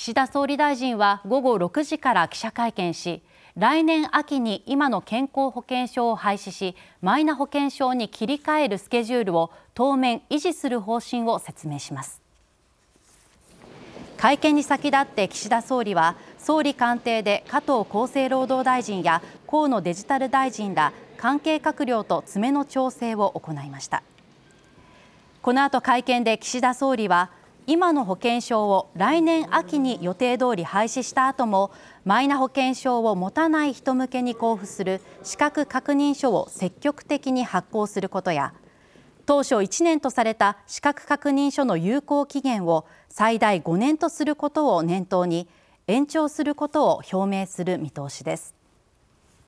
岸田総理大臣は午後6時から記者会見し来年秋に今の健康保険証を廃止しマイナ保険証に切り替えるスケジュールを当面維持する方針を説明します会見に先立って岸田総理は総理官邸で加藤厚生労働大臣や河野デジタル大臣ら関係閣僚と詰めの調整を行いましたこの後会見で岸田総理は今の保険証を来年秋に予定通り廃止した後もマイナ保険証を持たない人向けに交付する資格確認書を積極的に発行することや当初1年とされた資格確認書の有効期限を最大5年とすることを念頭に延長することを表明する見通しです。